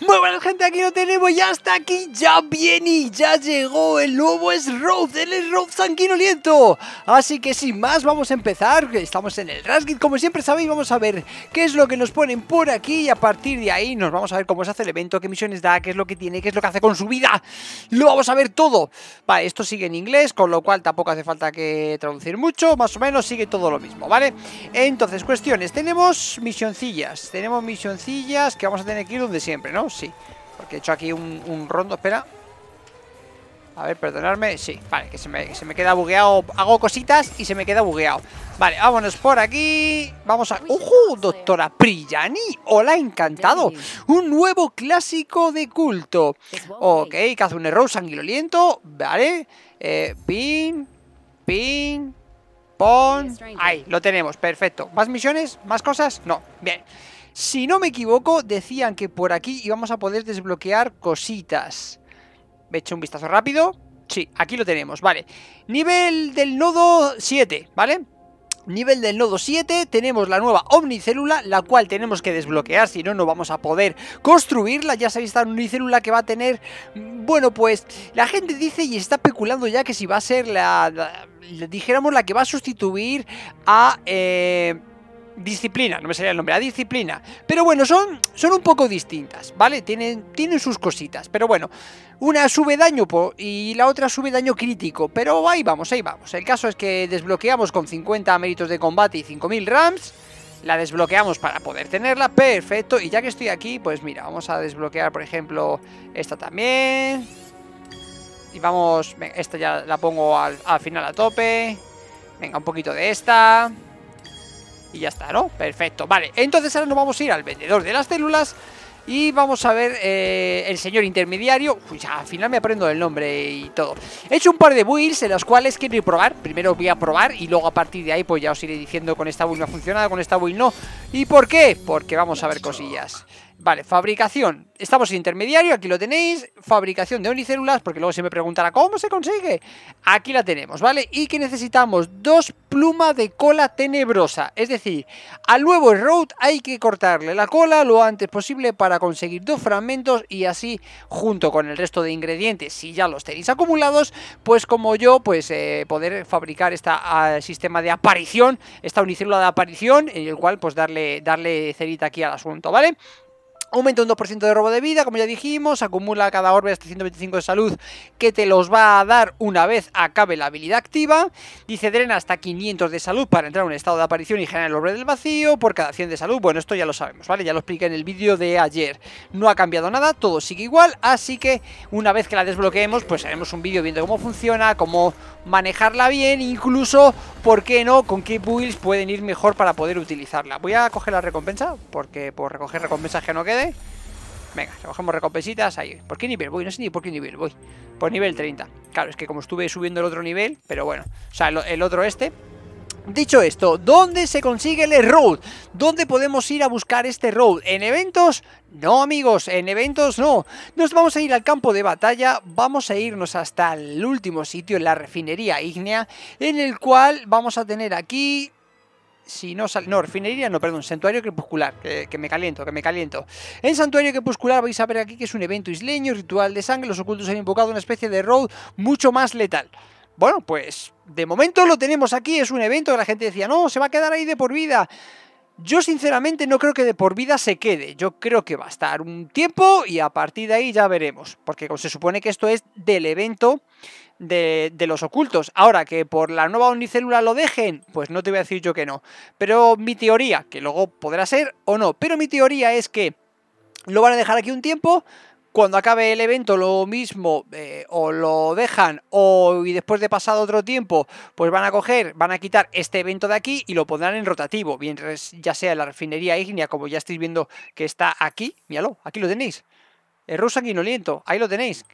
Muy buena gente, aquí lo tenemos, ya está aquí, ya viene y ya llegó el nuevo Sroth, el Sroth sanguinoliento. Así que sin más, vamos a empezar, estamos en el RASGID como siempre sabéis, vamos a ver qué es lo que nos ponen por aquí y a partir de ahí nos vamos a ver cómo se hace el evento, qué misiones da, qué es lo que tiene, qué es lo que hace con su vida. Lo vamos a ver todo. Vale, esto sigue en inglés, con lo cual tampoco hace falta que traducir mucho, más o menos sigue todo lo mismo, ¿vale? Entonces, cuestiones, tenemos misioncillas, tenemos misioncillas que vamos a tener que ir donde siempre, ¿no? Sí. Porque he hecho aquí un, rondo, espera. A ver, perdonadme. Sí, vale, que se, me, queda bugueado. Hago cositas y se me queda bugueado. Vale, vámonos por aquí. Vamos a... ¡Ojo! Doctora Prillani. Hola, encantado. Un nuevo clásico de culto. Pues ok, un error sanguinoliento. Vale. Eh, pin, pin, pon... Ahí, lo tenemos. Perfecto. ¿Más misiones? ¿Más cosas? No. Bien. Si no me equivoco, decían que por aquí íbamos a poder desbloquear cositas. Me echo un vistazo rápido. Sí, aquí lo tenemos, vale. Nivel del nodo 7, ¿vale? Nivel del nodo 7 tenemos la nueva omnicélula, la cual tenemos que desbloquear, si no, no vamos a poder construirla. Ya sabéis, esta omnicélula que va a tener... Mm, bueno, pues la gente dice y está especulando ya que si va a ser la... dijéramos la que va a sustituir a... Eh, disciplina, no me sería el nombre, la disciplina. Pero bueno, son, son un poco distintas, ¿vale? Tienen, tienen sus cositas, pero bueno, una sube daño y la otra sube daño crítico, pero ahí vamos, ahí vamos. El caso es que desbloqueamos con 50 méritos de combate y 5000 rams. La desbloqueamos para poder tenerla, perfecto. Y ya que estoy aquí, pues mira, vamos a desbloquear, por ejemplo, esta también. Y vamos, esta ya la pongo al final a tope. Venga, un poquito de esta y ya está, ¿no? Perfecto. Vale, entonces ahora nos vamos a ir al vendedor de las células y vamos a ver eh, el señor intermediario. Uy, al final me aprendo el nombre y todo. He hecho un par de builds en las cuales quiero probar. Primero voy a probar y luego a partir de ahí pues ya os iré diciendo con esta build me ha funcionado, con esta build no. ¿Y por qué? Porque vamos a ver cosillas. Vale, fabricación. Estamos en intermediario, aquí lo tenéis. Fabricación de unicélulas, porque luego se me preguntará cómo se consigue. Aquí la tenemos, ¿vale? Y que necesitamos dos plumas de cola tenebrosa. Es decir, al nuevo Road hay que cortarle la cola lo antes posible para conseguir dos fragmentos y así, junto con el resto de ingredientes, si ya los tenéis acumulados, pues como yo, pues eh, poder fabricar este sistema de aparición, esta unicélula de aparición, en el cual pues darle, darle cerita aquí al asunto, ¿vale? Aumenta un 2% de robo de vida, como ya dijimos, acumula cada orbe hasta 125 de salud que te los va a dar una vez acabe la habilidad activa. Dice drena hasta 500 de salud para entrar en un estado de aparición y generar el orbe del vacío por cada 100 de salud. Bueno, esto ya lo sabemos, ¿vale? Ya lo expliqué en el vídeo de ayer. No ha cambiado nada, todo sigue igual, así que una vez que la desbloqueemos, pues haremos un vídeo viendo cómo funciona, cómo manejarla bien, incluso por qué no, con qué builds pueden ir mejor para poder utilizarla. Voy a coger la recompensa, porque por recoger recompensas que no quede. Venga, cogemos recompensitas ahí. ¿Por qué nivel voy? No sé ni por qué nivel voy. Por nivel 30. Claro, es que como estuve subiendo el otro nivel, pero bueno. O sea, el otro este, dicho esto, ¿dónde se consigue el road? ¿Dónde podemos ir a buscar este road? ¿En eventos? No, amigos, en eventos no. Nos vamos a ir al campo de batalla, vamos a irnos hasta el último sitio, en la refinería ígnea, en el cual vamos a tener aquí si no sale... No, refinería, no, perdón, santuario crepuscular, que, que, me caliento, que me caliento. En santuario crepuscular vais a ver aquí que es un evento isleño, ritual de sangre, los ocultos han invocado una especie de road mucho más letal bueno, pues de momento lo tenemos aquí, es un evento que la gente decía, no, se va a quedar ahí de por vida. Yo sinceramente no creo que de por vida se quede, yo creo que va a estar un tiempo y a partir de ahí ya veremos, porque se supone que esto es del evento de, los ocultos. Ahora, que por la nueva unicélula lo dejen, pues no te voy a decir yo que no. Pero mi teoría, que luego podrá ser o no, pero mi teoría es que lo van a dejar aquí un tiempo, cuando acabe el evento lo mismo eh, o lo dejan o y después de pasado otro tiempo pues van a coger, van a quitar este evento de aquí y lo pondrán en rotativo, mientras ya sea la refinería ígnea como ya estáis viendo que está aquí, míralo, aquí lo tenéis, el ruso guinoliento, ahí lo tenéis.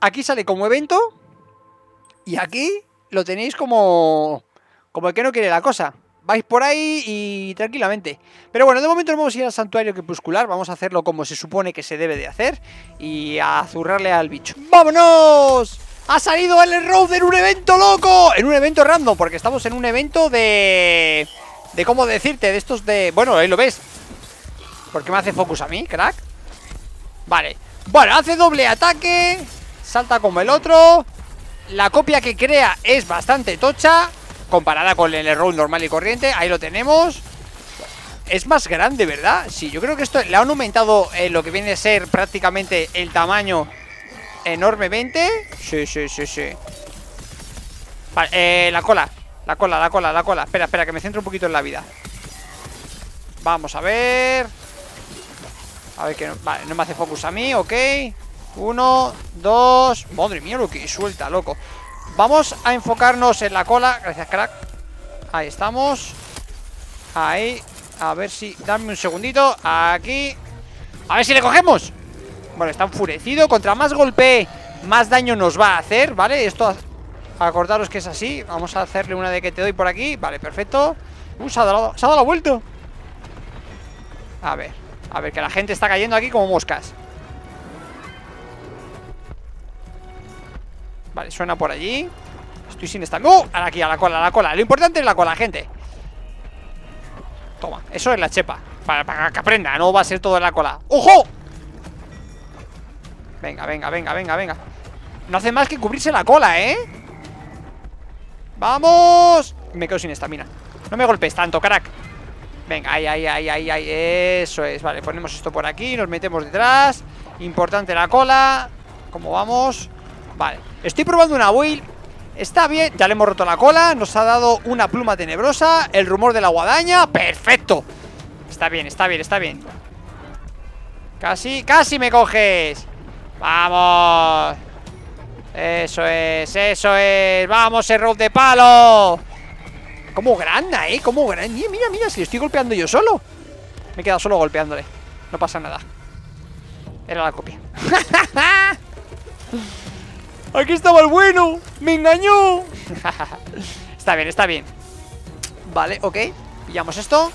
Aquí sale como evento y aquí lo tenéis como, como el que no quiere la cosa vais por ahí y tranquilamente. Pero bueno, de momento vamos a ir al santuario crepuscular, vamos a hacerlo como se supone que se debe de hacer y a zurrarle al bicho. ¡Vámonos! ¡Ha salido el Road en un evento loco! En un evento random, porque estamos en un evento de... De cómo decirte, de estos de... Bueno, ahí lo ves. ¿Por qué me hace focus a mí, crack? Vale. Bueno, hace doble ataque. Salta como el otro. La copia que crea es bastante tocha comparada con el roll normal y corriente. Ahí lo tenemos. Es más grande, ¿verdad? Sí, yo creo que esto le han aumentado eh, lo que viene a ser prácticamente el tamaño enormemente. Sí, sí, sí, sí. Vale, eh, la cola. La cola, la cola, la cola. Espera, espera, que me centro un poquito en la vida. Vamos a ver. A ver que no, vale, no me hace focus a mí, ok. Uno, dos. Madre mía, lo que suelta, loco. Vamos a enfocarnos en la cola. Gracias, crack. Ahí estamos. Ahí. A ver si... Dame un segundito. Aquí. A ver si le cogemos. Bueno, está enfurecido. Contra más golpe, más daño nos va a hacer, ¿vale? Esto... Acordaros que es así. Vamos a hacerle una de que te doy por aquí. Vale, perfecto. Uh, se ha dado la vuelta. A ver. A ver, que la gente está cayendo aquí como moscas. Vale, suena por allí Estoy sin estamina ¡Oh! aquí, a la cola, a la cola Lo importante es la cola, gente Toma, eso es la chepa para, que aprenda, no va a ser todo en la cola ¡Ojo! Venga, venga, venga, venga, venga No hace más que cubrirse la cola, ¿eh? ¡Vamos! Me quedo sin estamina No me golpes tanto, crack Venga, ahí, ahí, ahí, ahí, ahí Eso es, vale, ponemos esto por aquí Nos metemos detrás Importante la cola ¿Cómo vamos? Vale Estoy probando una build Está bien, ya le hemos roto la cola Nos ha dado una pluma tenebrosa El rumor de la guadaña, perfecto Está bien, está bien, está bien Casi, casi me coges Vamos Eso es, eso es Vamos, el de palo Como grande, eh, como grande! Mira, mira, si lo estoy golpeando yo solo Me he quedado solo golpeándole No pasa nada Era la copia Aquí estaba el bueno. Me engañó. está bien, está bien. Vale, ok. Pillamos esto.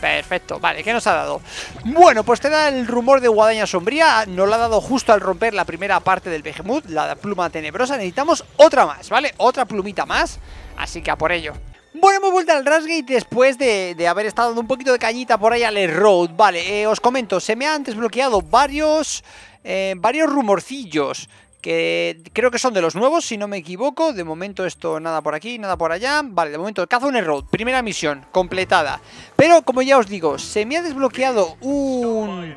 Perfecto, vale, ¿qué nos ha dado? Bueno, pues te da el rumor de guadaña sombría Nos lo ha dado justo al romper la primera parte del Behemoth La pluma tenebrosa Necesitamos otra más, ¿vale? Otra plumita más Así que a por ello bueno, hemos vuelto al Rasgate después de, haber estado dando un poquito de cañita por ahí al Road. Vale, eh, os comento, se me han desbloqueado varios, eh, varios rumorcillos que creo que son de los nuevos, si no me equivoco. De momento esto, nada por aquí, nada por allá. Vale, de momento en un error, primera misión, completada. Pero como ya os digo, se me ha desbloqueado un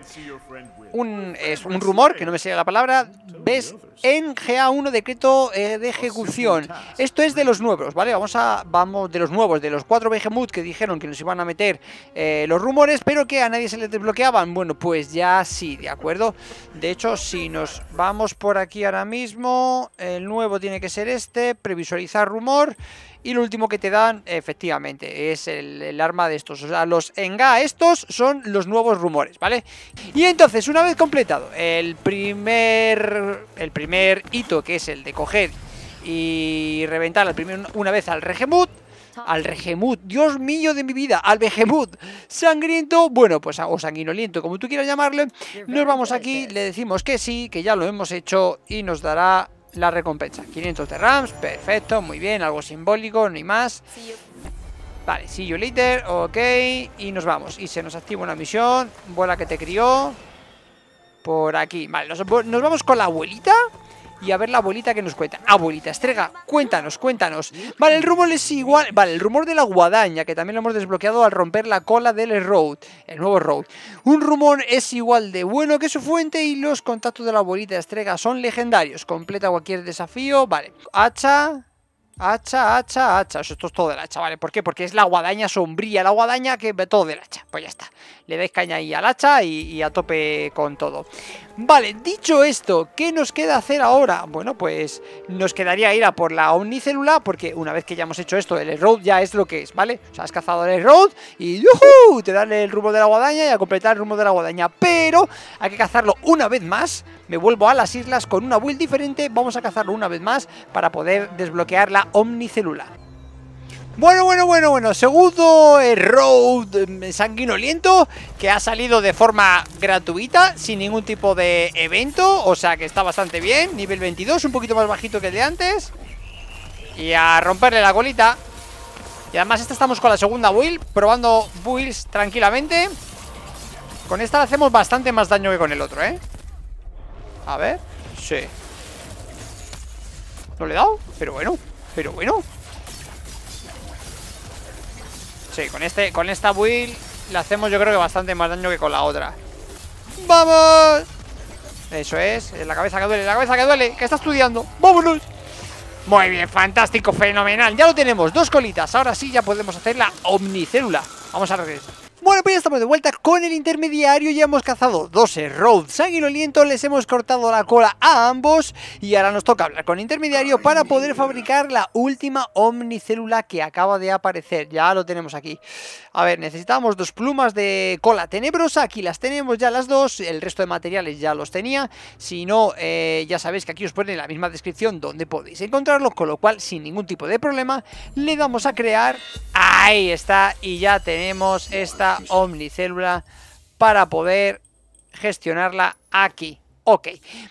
un, es un rumor, que no me sea la palabra, ves en GA1 decreto eh, de ejecución. Esto es de los nuevos, ¿vale? Vamos a, vamos de los nuevos, de los cuatro Behemoth que dijeron que nos iban a meter eh, los rumores, pero que a nadie se les desbloqueaban. Bueno, pues ya sí, ¿de acuerdo? De hecho, si nos vamos por aquí ahora mismo, el nuevo tiene que ser este, previsualizar rumor y lo último que te dan, efectivamente, es el, arma de estos. O sea, los enga estos son los nuevos rumores, ¿vale? Y entonces, una vez completado el primer, el primer hito, que es el de coger y reventar al una vez al Regemut, al Regemut, Dios mío de mi vida, al vegemut sangriento, bueno, pues o sanguinoliento, como tú quieras llamarle, nos vamos aquí, le decimos que sí, que ya lo hemos hecho y nos dará la recompensa. 500 de rams, perfecto, muy bien, algo simbólico, ni más. Vale, see you later, ok, y nos vamos. Y se nos activa una misión, bola que te crió. Por aquí, vale, nos, nos vamos con la abuelita y a ver la abuelita que nos cuenta. Abuelita Estrega, cuéntanos, cuéntanos. Vale, el rumor es igual. Vale, el rumor de la guadaña, que también lo hemos desbloqueado al romper la cola del road, el nuevo road. Un rumor es igual de bueno que su fuente y los contactos de la abuelita Estrega son legendarios. Completa cualquier desafío. Vale, hacha. Hacha, hacha, hacha. Esto es todo del hacha, ¿vale? ¿Por qué? Porque es la guadaña sombría, la guadaña que todo del hacha. Pues ya está. Le dais caña ahí al hacha y, y a tope con todo. Vale, dicho esto, ¿qué nos queda hacer ahora? Bueno, pues nos quedaría ir a por la omnicélula, porque una vez que ya hemos hecho esto, el error ya es lo que es, ¿vale? O sea, has cazado el y te dan el rumbo de la guadaña y a completar el rumbo de la guadaña. Pero hay que cazarlo una vez más. Me vuelvo a las islas con una build diferente. Vamos a cazarlo una vez más para poder desbloquear la omnicélula. Bueno, bueno, bueno, bueno, segundo eh, road mm, sanguinoliento que ha salido de forma gratuita, sin ningún tipo de evento, o sea que está bastante bien, nivel 22, un poquito más bajito que el de antes, y a romperle la colita. Y además esta estamos con la segunda build, probando builds tranquilamente. Con esta hacemos bastante más daño que con el otro, ¿eh? A ver, sí. No le he dado, pero bueno, pero bueno. Sí, con, este, con esta build le hacemos yo creo que bastante más daño que con la otra. ¡Vamos! Eso es, la cabeza que duele, la cabeza que duele, que está estudiando. ¡Vámonos! Muy bien, fantástico, fenomenal. Ya lo tenemos, dos colitas. Ahora sí ya podemos hacer la omnicélula. Vamos a regresar. Bueno, pues ya estamos de vuelta con el intermediario, ya hemos cazado 12 Road sanguinoliento, les hemos cortado la cola a ambos y ahora nos toca hablar con intermediario para poder fabricar la última omnicélula que acaba de aparecer, ya lo tenemos aquí. A ver, necesitamos dos plumas de cola tenebrosa, aquí las tenemos ya las dos, el resto de materiales ya los tenía, si no, eh, ya sabéis que aquí os pone En la misma descripción donde podéis encontrarlo, con lo cual sin ningún tipo de problema le damos a crear Ahí está. Y ya tenemos esta omnicélula para poder gestionarla aquí. Ok,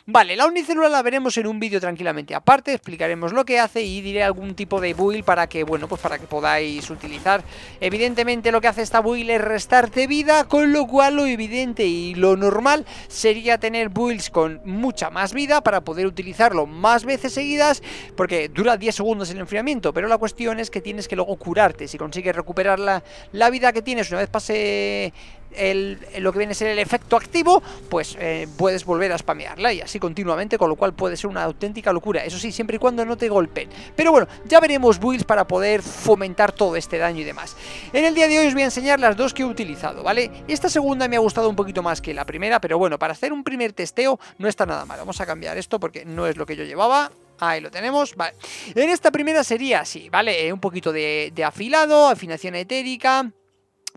vale, la unicelula la veremos en un vídeo tranquilamente aparte, explicaremos lo que hace y diré algún tipo de build para que, bueno, pues para que podáis utilizar. Evidentemente lo que hace esta build es restarte vida, con lo cual lo evidente y lo normal sería tener builds con mucha más vida para poder utilizarlo más veces seguidas, porque dura 10 segundos el enfriamiento, pero la cuestión es que tienes que luego curarte, si consigues recuperar la, la vida que tienes una vez pase lo que viene a ser el efecto activo, pues eh, puedes volver a spamearla y así continuamente, con lo cual puede ser una auténtica locura. Eso sí, siempre y cuando no te golpeen. Pero bueno, ya veremos builds para poder fomentar todo este daño y demás. En el día de hoy os voy a enseñar las dos que he utilizado, ¿vale? Esta segunda me ha gustado un poquito más que la primera, pero bueno, para hacer un primer testeo no está nada mal. Vamos a cambiar esto porque no es lo que yo llevaba. Ahí lo tenemos, vale. En esta primera sería así, ¿vale? Eh, un poquito de, de afilado, afinación etérica,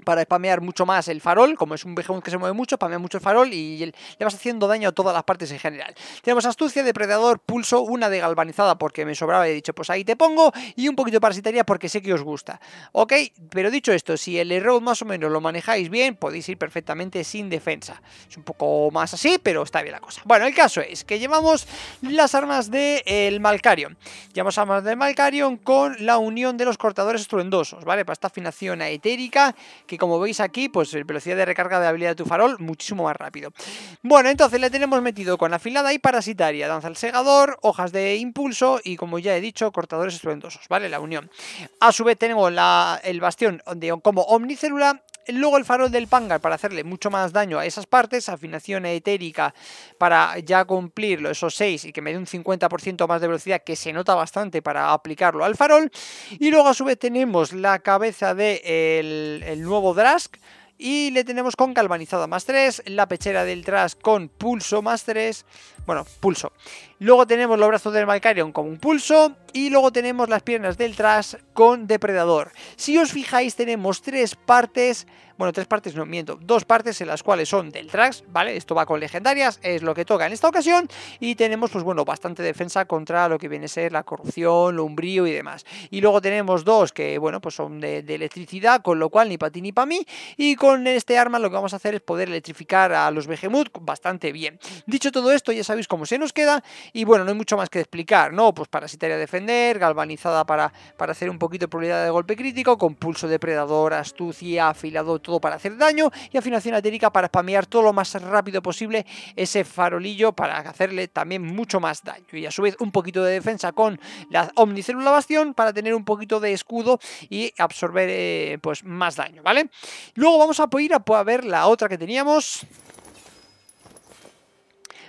para spamear mucho más el farol, como es un vejón que se mueve mucho, spamea mucho el farol y le vas haciendo daño a todas las partes en general. Tenemos astucia, depredador, pulso, una de galvanizada porque me sobraba y he dicho, pues ahí te pongo, y un poquito de parasitaria porque sé que os gusta. Ok, pero dicho esto, si el error más o menos lo manejáis bien, podéis ir perfectamente sin defensa. Es un poco más así, pero está bien la cosa. Bueno, el caso es que llevamos las armas del el Malcarion. Llevamos armas del Malcarion con la unión de los cortadores estruendosos, ¿vale? Para esta afinación etérica que como veis aquí, pues eh, velocidad de recarga de habilidad de tu farol muchísimo más rápido. Bueno, entonces le tenemos metido con afilada y parasitaria, danza al segador, hojas de impulso y como ya he dicho, cortadores estruendosos, ¿vale? La unión. A su vez tenemos la, el bastión como omnicélula. Luego el farol del Pangar para hacerle mucho más daño a esas partes, afinación etérica para ya cumplir esos 6 y que me dé un 50% más de velocidad que se nota bastante para aplicarlo al farol. Y luego a su vez tenemos la cabeza del de nuevo Drask. Y le tenemos con galvanizada más 3, la pechera del Drask con pulso más 3, bueno, pulso. Luego tenemos los brazos del Malcarion con un pulso. Y luego tenemos las piernas del Trash con depredador. Si os fijáis, tenemos tres partes. Bueno, tres partes, no miento. Dos partes en las cuales son del Trash, ¿vale? Esto va con legendarias, es lo que toca en esta ocasión. Y tenemos, pues bueno, bastante defensa contra lo que viene a ser la corrupción, lo umbrío y demás. Y luego tenemos dos que, bueno, pues son de, electricidad, con lo cual ni para ti ni para mí. Y con este arma lo que vamos a hacer es poder electrificar a los Behemoth bastante bien. Dicho todo esto, ya sabéis cómo se nos queda. Y bueno, no hay mucho más que explicar, ¿no? Pues parasitaria a defender, galvanizada para, para hacer un poquito de probabilidad de golpe crítico, con pulso depredador, astucia, afilado, todo para hacer daño, y afinación atérica para spamear todo lo más rápido posible ese farolillo para hacerle también mucho más daño. Y a su vez un poquito de defensa con la omnicélula bastión para tener un poquito de escudo y absorber eh, pues más daño, ¿vale? Luego vamos a ir a, a ver la otra que teníamos.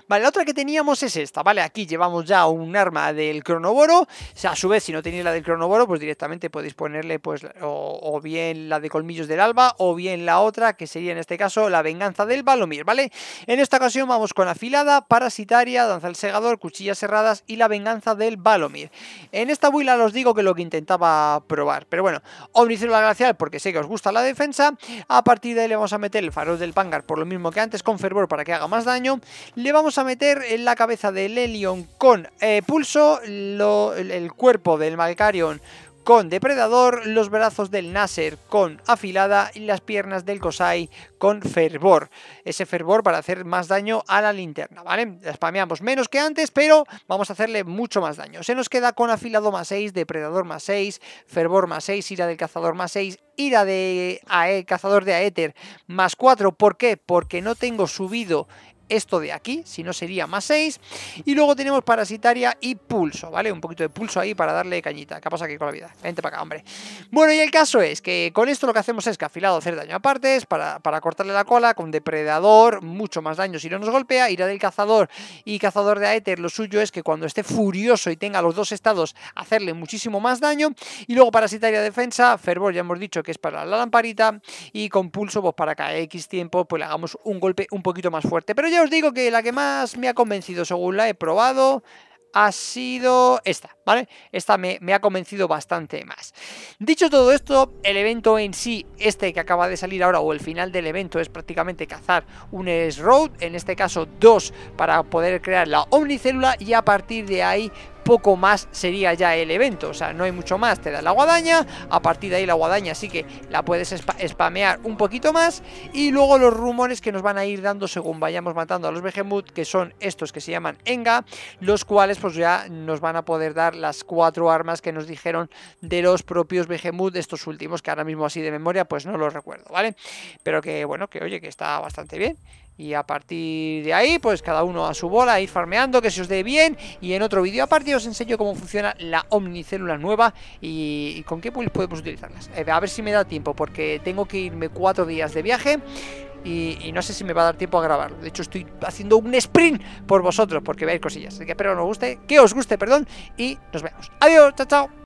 Vale, la otra que teníamos es esta, ¿vale? Aquí llevamos ya un arma del cronoboro. a su vez, si no tenéis la del cronoboro, pues directamente podéis ponerle, pues, o, bien la de colmillos del alba, o bien la otra, que sería en este caso la venganza del balomir, ¿vale? En esta ocasión vamos con afilada, parasitaria, danza del segador, cuchillas cerradas y la venganza del balomir. En esta buila os digo que lo que intentaba probar, pero bueno, la glacial porque sé que os gusta la defensa. A partir de ahí le vamos a meter el farol del pangar por lo mismo que antes con fervor para que haga más daño. Le vamos a a meter en la cabeza del Helion con eh, pulso, el, cuerpo del Malcarion con depredador, los brazos del Nasser con afilada y las piernas del Kosai con fervor. Ese fervor para hacer más daño a la linterna, ¿vale? La spameamos menos que antes, pero vamos a hacerle mucho más daño. Se nos queda con afilado más 6, depredador más 6, fervor más 6, ira del cazador más 6, ira de eh, cazador de Aether más 4. ¿Por qué? Porque no tengo subido esto de aquí, si no sería más 6. Y luego tenemos parasitaria y pulso, ¿vale? Un poquito de pulso ahí para darle cañita. ¿Qué pasa aquí con la vida? Vente para acá, hombre. Bueno, y el caso es que con esto lo que hacemos es que afilado hacer daño a partes para, para cortarle la cola con depredador, mucho más daño si no nos golpea. Irá del cazador y cazador de aether, lo suyo es que cuando esté furioso y tenga los dos estados, hacerle muchísimo más daño. Y luego parasitaria defensa, fervor ya hemos dicho que es para la lamparita. Y con pulso, pues para cada X tiempo, pues le hagamos un golpe un poquito más fuerte. Pero ya os digo que la que más me ha convencido según la he probado ha sido esta. ¿vale? Esta me, ha convencido bastante más. Dicho todo esto, el evento en sí, este que acaba de salir ahora o el final del evento es prácticamente cazar un S-Road, en este caso dos, para poder crear la omnicélula y a partir de ahí poco más sería ya el evento, o sea, no hay mucho más, te da la guadaña, a partir de ahí la guadaña sí que la puedes spamear un poquito más y luego los rumores que nos van a ir dando según vayamos matando a los Behemoth, que son estos que se llaman Enga, los cuales pues ya nos van a poder dar las cuatro armas que nos dijeron de los propios Behemoth, de estos últimos, que ahora mismo así de memoria, pues no los recuerdo, ¿vale? Pero que bueno, que oye, que está bastante bien. Y a partir de ahí, pues cada uno a su bola, ir farmeando, que se os dé bien. Y en otro vídeo aparte os enseño cómo funciona la omnicélula nueva y, con qué podemos utilizarlas. Eh, a ver si me da tiempo, porque tengo que irme cuatro días de viaje y, no sé si me va a dar tiempo a grabarlo. De hecho, estoy haciendo un sprint por vosotros porque veis cosillas. Así que espero que os guste, que os guste, perdón, y nos vemos. Adiós, chao, chao.